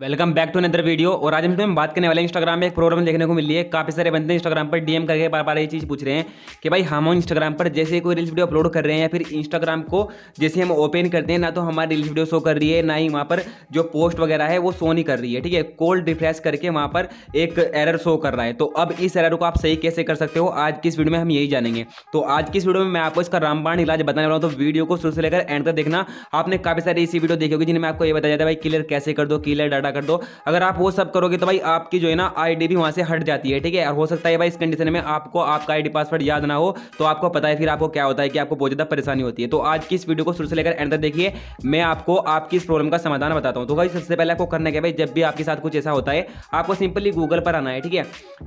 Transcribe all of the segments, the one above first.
welcome back to another video और आज हम बात करने वाले इंस्टाग्राम में एक प्रॉब्लम देखने को मिली है काफ़ी सारे बंदे इंस्टाग्राम पर डीएम करके बार बार ये चीज़ पूछ रहे हैं कि भाई हम इंस्टाग्राम पर जैसे कोई रील्स वीडियो अपलोड कर रहे हैं या फिर इंस्टाग्राम को जैसे हम ओपन करते हैं ना तो हमारी रील्स वीडियो शो कर रही है ना ही वहाँ पर जो पोस्ट वगैरह है वो शो नहीं कर रही है ठीक है कोल्ड रिफ्रेश करके वहाँ पर एक एरर शो कर रहा है तो अब इस एरर को आप सही कैसे कर सकते हो आज किस वीडियो में हम यही जानेंगे तो आज की वीडियो में मैं आपको इसका रामबाण इलाज बताने वाला हूँ तो वीडियो को शुरू से लेकर एंड तक देखना आपने काफ़ी सारी ऐसी वीडियो देखी होगी जिनमें आपको ये बताया जाता है भाई क्लियर कैसे कर दो क्लियर डाटा खड़ा कर दो अगर आप वो सब करोगे तो भाई आपकी जो है ना आई भी वहाँ से हट जाती है ठीक है और हो सकता है भाई इस कंडीशन में आपको आपका आई पासवर्ड याद ना हो तो आपको पता है फिर आपको क्या होता है कि आपको बहुत ज़्यादा परेशानी होती है तो आज की इस वीडियो को शुरू से लेकर एंड तक देखिए मैं आपको आपकी इस प्रॉब्लम का समाधान बताता हूँ तो भाई सबसे पहले आपको करना क्या भाई जब भी आपके साथ कुछ ऐसा होता है आपको सिंपली गूगल पर आना है ठीक है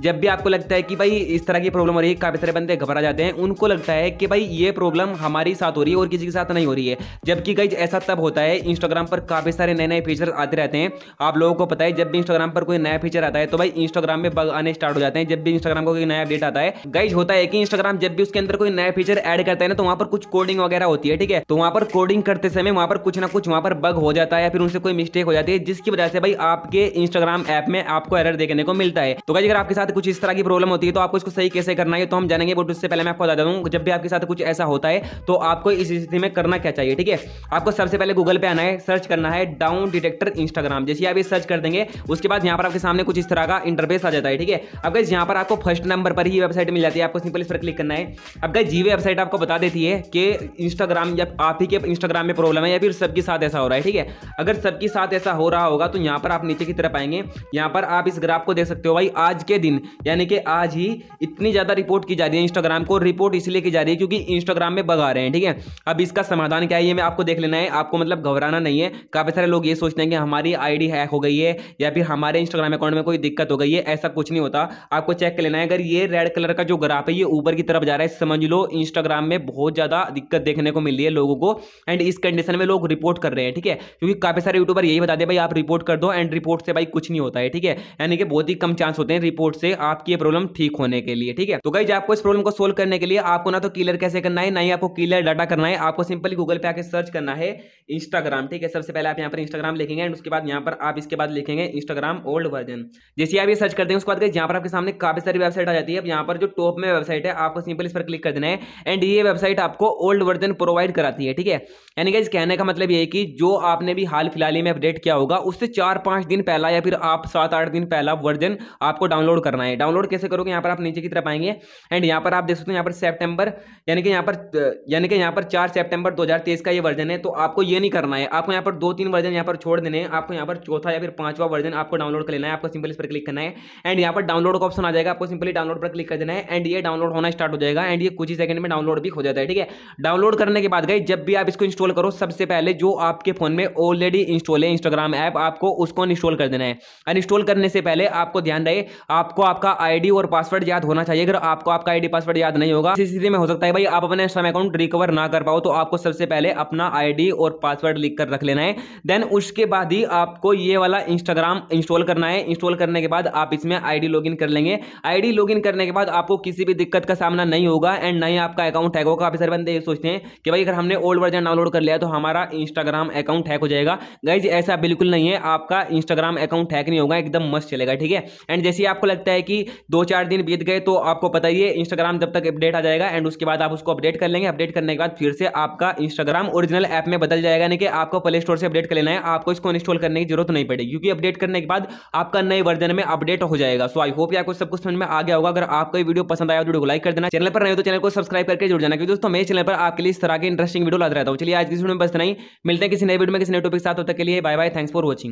जब भी आपको लगता है कि भाई इस तरह की प्रॉब्लम हो रही है काफ़ी सारे बंदे घबरा जाते हैं उनको लगता है कि भाई ये प्रॉब्लम हमारी साथ हो रही है और किसी के साथ नहीं हो रही है जबकि कई ऐसा तब होता है इंस्टाग्राम पर काफ़ी सारे नए नए फीचर्स आते रहते हैं आप आप लोगों को पता है जब भी इंस्टाग्राम पर कोई नया फीचर आता है तो भाई इंस्टाग्राम में बग आने स्टार्ट हो जाते हैं जब भी इंस्टाग्राम को कोई नया अपडेट आता है गाइज होता है कि इंस्टाग्राम जब भी उसके अंदर कोई नया फीचर एड करता है ना तो वहाँ पर कुछ कोडिंग वगैरह होती है ठीक है तो वहाँ पर कोडिंग करते समय वहाँ पर कुछ ना कुछ वहाँ पर बग हो जाता है या फिर उनसे कोई मिस्टेक हो जाती है जिसकी वजह से भाई आपके इंस्टाग्राम ऐप में आपको एरर देखने को मिलता है तो गाइज अगर आपके साथ कुछ इस तरह की प्रॉब्लम होती है तो आपको इसको सही कैसे करना है तो हम जानेंगे बट उससे पहले मैं आपको बता दूँ जब भी आपके साथ कुछ ऐसा होता है तो आपको इस स्थिति में करना क्या चाहिए ठीक है आपको सबसे पहले गूगल पे आना है सर्च करना है डाउन डिटेक्टर इंस्टाग्राम जैसे आप पे सर्च कर देंगे उसके बाद यहाँ पर आपके सामने कुछ इस तरह का इंटरफेस आ जाता है ठीक है अब गाइज यहाँ पर आपको फर्स्ट नंबर पर ही वेबसाइट मिल जाती है आपको सिंपल इस पर क्लिक करना है अब गाइज जी वेबसाइट आपको बता देती है कि इंस्टाग्राम या आप ही के इंस्टाग्राम में प्रॉब्लम है या फिर सबके साथ ऐसा हो रहा है ठीक है अगर सबके साथ ऐसा हो रहा होगा तो यहाँ पर आप नीचे की तरफ आएंगे यहाँ पर आप इस ग्राफ को देख सकते हो भाई आज के दिन यानी कि आज ही इतनी ज़्यादा रिपोर्ट की जा रही है इंस्टाग्राम को रिपोर्ट इसलिए की जा रही है क्योंकि इंस्टाग्राम में बगा रहे हैं ठीक है अब इसका समाधान क्या है ये मैं आपको देख लेना है आपको मतलब घबराना नहीं है काफ़ी सारे लोग ये सोचते हैं कि हमारी आईडी हैक हो गई है या फिर हमारे इंस्टाग्राम अकाउंट में कोई दिक्कत हो गई है ऐसा कुछ नहीं होता आपको चेक कर लेना है अगर ये रेड कलर का जो ग्राफ है ये ऊपर की तरफ जा रहा है समझ लो इंस्टाग्राम में बहुत ज़्यादा दिक्कत देखने को मिल रही है लोगों को एंड इस कंडीशन में लोग रिपोर्ट कर रहे हैं ठीक है क्योंकि काफ़ी सारे यूट्यूबर यही बताते हैं भाई आप रिपोर्ट कर दो एंड रिपोर्ट से भाई कुछ नहीं होता है ठीक है यानी कि बहुत ही कम चांस होते हैं रिपोर्ट से आपकी ये प्रॉब्लम ठीक होने के लिए ठीक है तो गाइज आपको इस प्रॉब्लम को सोल्व करने के लिए आपको ना तो क्लियर कैसे करना है ना ही आपको क्लियर डाटा करना है आपको सिंपली गूगल पे आके सर्च करना है इंस्टाग्राम ठीक है सबसे पहले आप यहाँ पर इंस्टाग्राम लिखेंगे एंड उसके बाद यहाँ पर आप इसके बाद लिखेंगे इंस्टाग्राम ओल्ड वर्जन जैसे आप ये सर्च करते हैं उसके बाद यहाँ पर आपके सामने काफी सारी वेबसाइट आ जाती है अब यहाँ पर जो टॉप में वेबसाइट है आपको सिंपल इस पर क्लिक कर देना है एंड ये वेबसाइट आपको ओल्ड वर्जन प्रोवाइड कराती है ठीक है यानी कि कहने का मतलब ये कि जो आपने भी हाल फिलहाल में अपडेट किया होगा उससे चार पाँच दिन पहला या फिर आप सात आठ दिन पहला वर्जन आपको डाउनलोड करना है डाउनलोड कैसे करोगे यहाँ पर आप नीचे की तरफ आएंगे एंड यहाँ पर आप देख सकते हैं यहाँ पर सेप्टेम्बर यानी कि यहाँ पर यानी कि यहाँ पर चार सेप्टेम्बर दो का ये वर्जन है तो आपको ये नहीं करना है आपको यहाँ पर दो तीन वर्जन यहाँ पर छोड़ देने हैं आपको यहाँ पर चौथा या फिर पांचवा वर्जन आपको डाउनलोड कर लेना है आपको सिंपल इस पर क्लिक करना है एंड यहाँ पर डाउनलोड का ऑप्शन आ जाएगा आपको सिंपली डाउनलोड पर क्लिक कर देना है एंड ये डाउनलोड होना स्टार्ट हो जाएगा एंड ये कुछ ही सेकंड में डाउनलोड भी हो जाता है ठीक है डाउनलोड करने के बाद गई जब भी आप इसको इंस्टॉल करो सबसे पहले जो आपके फोन में ऑलरेडी इंस्टॉल है इंस्टाग्राम ऐप आपको उसको इंस्टॉल कर देना है अनइंस्टॉल करने से पहले आपको ध्यान रहे आपको आपका आईडी और पासवर्ड याद होना चाहिए अगर आपको आपका आईडी पासवर्ड याद नहीं होगा इस स्थिति में हो सकता है भाई आप अपने इंस्टाग्राम अकाउंट रिकवर ना कर पाओ तो आपको सबसे पहले अपना आईडी और पासवर्ड लिख कर रख लेना है देन उसके बाद ही आपको ये ये वाला इंस्टाग्राम इंस्टॉल करना है इंस्टॉल करने के बाद आप इसमें आईडी लॉगिन कर लेंगे आईडी लॉगिन करने के बाद आपको किसी भी दिक्कत का सामना नहीं होगा एंड ना ही आपका अकाउंट हैक होगा काफ़ी सारे बंदे ये सोचते हैं कि भाई अगर हमने ओल्ड वर्जन डाउनलोड कर लिया तो हमारा इंस्टाग्राम अकाउंट हैक हो जाएगा गाइज ऐसा बिल्कुल नहीं है आपका इंस्टाग्राम अकाउंट हैक नहीं होगा एकदम मस्त चलेगा ठीक है एंड जैसे आपको लगता है कि दो चार दिन बीत गए तो आपको पता ही है इंस्टाग्राम जब तक अपडेट आ जाएगा एंड उसके बाद आप उसको अपडेट कर लेंगे अपडेट करने के बाद फिर से आपका इंस्टाग्राम ओरिजिनल ऐप में बदल जाएगा यानी कि आपको प्ले स्टोर से अपडेट कर लेना है आपको इसको इंस्टॉल करने की जरूरत नहीं नहीं पड़ेगी क्योंकि अपडेट करने के बाद आपका नए वर्जन में अपडेट हो जाएगा सो आई होप आपको सब कुछ समझ में आ गया होगा अगर आपको वीडियो पसंद आया तो वीडियो को लाइक कर देना चैनल पर नहीं तो चैनल को सब्सक्राइब करके जुड़ जाना क्योंकि दोस्तों मेरे चैनल पर आपके लिए इस तरह के इंटरेस्टिंग वीडियो लाद रहता हूँ चलिए आज की वीडियो में बस नहीं मिलते हैं किसी नए वीडियो में किसी नए टॉपिक के साथ तब तक के लिए bye bye thanks for watching